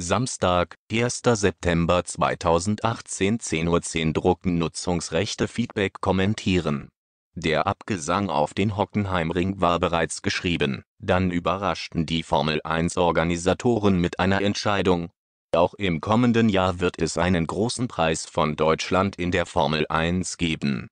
Samstag, 1. September 2018 10.10 Uhr 10 Drucken Nutzungsrechte Feedback kommentieren der Abgesang auf den Hockenheimring war bereits geschrieben, dann überraschten die Formel-1-Organisatoren mit einer Entscheidung. Auch im kommenden Jahr wird es einen großen Preis von Deutschland in der Formel 1 geben.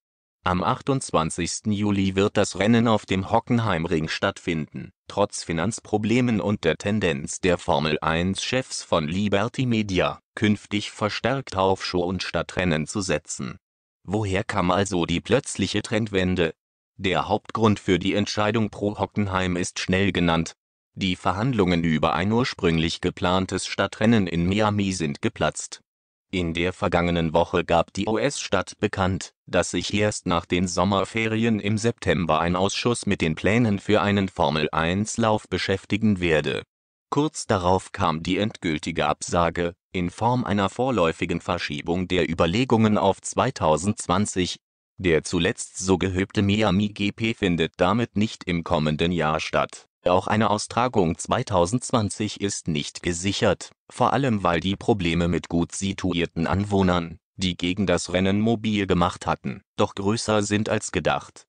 Am 28. Juli wird das Rennen auf dem Hockenheimring stattfinden. Trotz Finanzproblemen und der Tendenz der Formel-1-Chefs von Liberty Media, künftig verstärkt auf Show- und Stadtrennen zu setzen. Woher kam also die plötzliche Trendwende? Der Hauptgrund für die Entscheidung pro Hockenheim ist schnell genannt. Die Verhandlungen über ein ursprünglich geplantes Stadtrennen in Miami sind geplatzt in der vergangenen Woche gab die US-Stadt bekannt, dass sich erst nach den Sommerferien im September ein Ausschuss mit den Plänen für einen Formel-1-Lauf beschäftigen werde. Kurz darauf kam die endgültige Absage, in Form einer vorläufigen Verschiebung der Überlegungen auf 2020. Der zuletzt so gehöbte Miami-GP findet damit nicht im kommenden Jahr statt auch eine Austragung 2020 ist nicht gesichert, vor allem weil die Probleme mit gut situierten Anwohnern, die gegen das Rennen mobil gemacht hatten, doch größer sind als gedacht.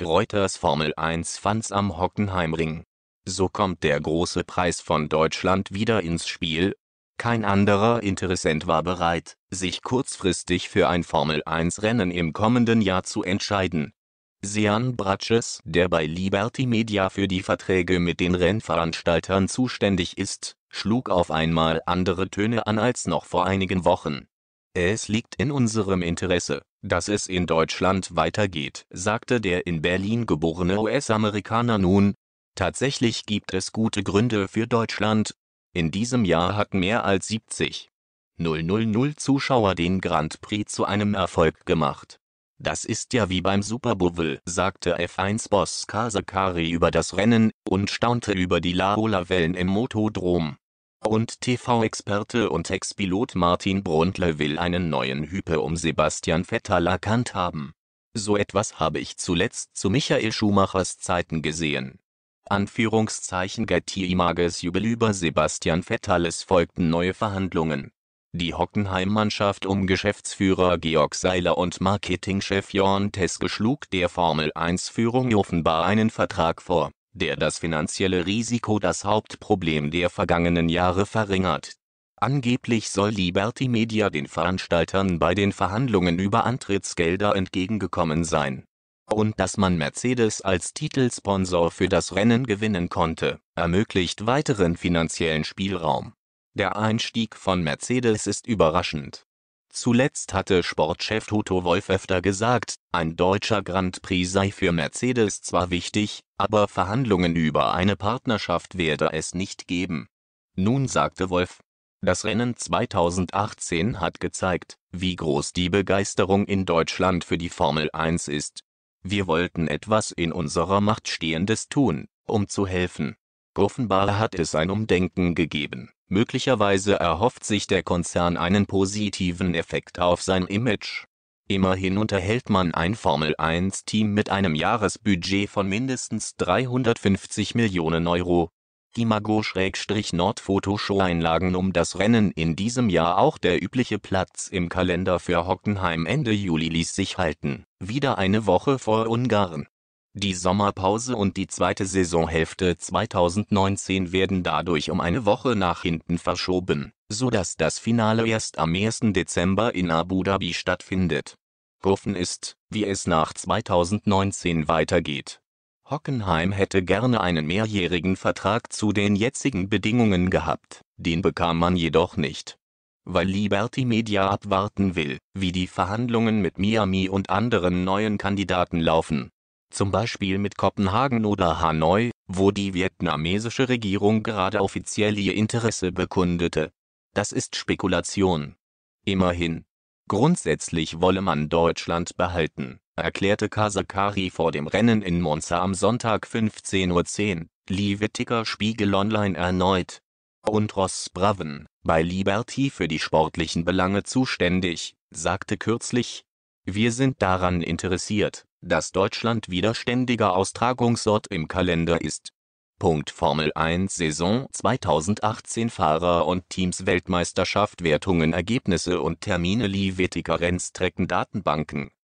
Reuters Formel 1 Fans am Hockenheimring. So kommt der große Preis von Deutschland wieder ins Spiel. Kein anderer Interessent war bereit, sich kurzfristig für ein Formel 1 Rennen im kommenden Jahr zu entscheiden. Sean Bratches, der bei Liberty Media für die Verträge mit den Rennveranstaltern zuständig ist, schlug auf einmal andere Töne an als noch vor einigen Wochen. Es liegt in unserem Interesse, dass es in Deutschland weitergeht, sagte der in Berlin geborene US-Amerikaner nun. Tatsächlich gibt es gute Gründe für Deutschland. In diesem Jahr hatten mehr als 70.000 Zuschauer den Grand Prix zu einem Erfolg gemacht. Das ist ja wie beim Super Bowl, sagte F1-Boss Kasakari über das Rennen und staunte über die Laola-Wellen im Motodrom. Und TV-Experte und Ex-Pilot Martin Brundle will einen neuen Hype um Sebastian Vettel erkannt haben. So etwas habe ich zuletzt zu Michael Schumachers Zeiten gesehen. Anführungszeichen Getty Images Jubel über Sebastian Vettel es folgten neue Verhandlungen die Hockenheim-Mannschaft um Geschäftsführer Georg Seiler und Marketingchef Jörn Teske schlug der Formel-1-Führung offenbar einen Vertrag vor, der das finanzielle Risiko das Hauptproblem der vergangenen Jahre verringert. Angeblich soll Liberty Media den Veranstaltern bei den Verhandlungen über Antrittsgelder entgegengekommen sein und dass man Mercedes als Titelsponsor für das Rennen gewinnen konnte, ermöglicht weiteren finanziellen Spielraum der Einstieg von Mercedes ist überraschend. Zuletzt hatte Sportchef Toto Wolf öfter gesagt, ein deutscher Grand Prix sei für Mercedes zwar wichtig, aber Verhandlungen über eine Partnerschaft werde es nicht geben. Nun sagte Wolf, das Rennen 2018 hat gezeigt, wie groß die Begeisterung in Deutschland für die Formel 1 ist. Wir wollten etwas in unserer Macht Stehendes tun, um zu helfen. Offenbar hat es ein Umdenken gegeben. Möglicherweise erhofft sich der Konzern einen positiven Effekt auf sein Image. Immerhin unterhält man ein Formel-1-Team mit einem Jahresbudget von mindestens 350 Millionen Euro. Die Mago-Nord-Fotoshow-Einlagen um das Rennen in diesem Jahr auch der übliche Platz im Kalender für Hockenheim Ende Juli ließ sich halten, wieder eine Woche vor Ungarn. Die Sommerpause und die zweite Saisonhälfte 2019 werden dadurch um eine Woche nach hinten verschoben, so dass das Finale erst am 1. Dezember in Abu Dhabi stattfindet. Offen ist, wie es nach 2019 weitergeht. Hockenheim hätte gerne einen mehrjährigen Vertrag zu den jetzigen Bedingungen gehabt, den bekam man jedoch nicht. Weil Liberty Media abwarten will, wie die Verhandlungen mit Miami und anderen neuen Kandidaten laufen, zum Beispiel mit Kopenhagen oder Hanoi, wo die vietnamesische Regierung gerade offiziell ihr Interesse bekundete. Das ist Spekulation. Immerhin. Grundsätzlich wolle man Deutschland behalten, erklärte Kasakari vor dem Rennen in Monza am Sonntag 15.10 Uhr, Liewittiger Spiegel Online erneut. Und Ross Braven, bei Liberty für die sportlichen Belange zuständig, sagte kürzlich, wir sind daran interessiert, dass Deutschland wieder ständiger Austragungsort im Kalender ist. Formel 1 Saison 2018 Fahrer und Teams Weltmeisterschaft Wertungen Ergebnisse und Termine Lievetica Rennstrecken Datenbanken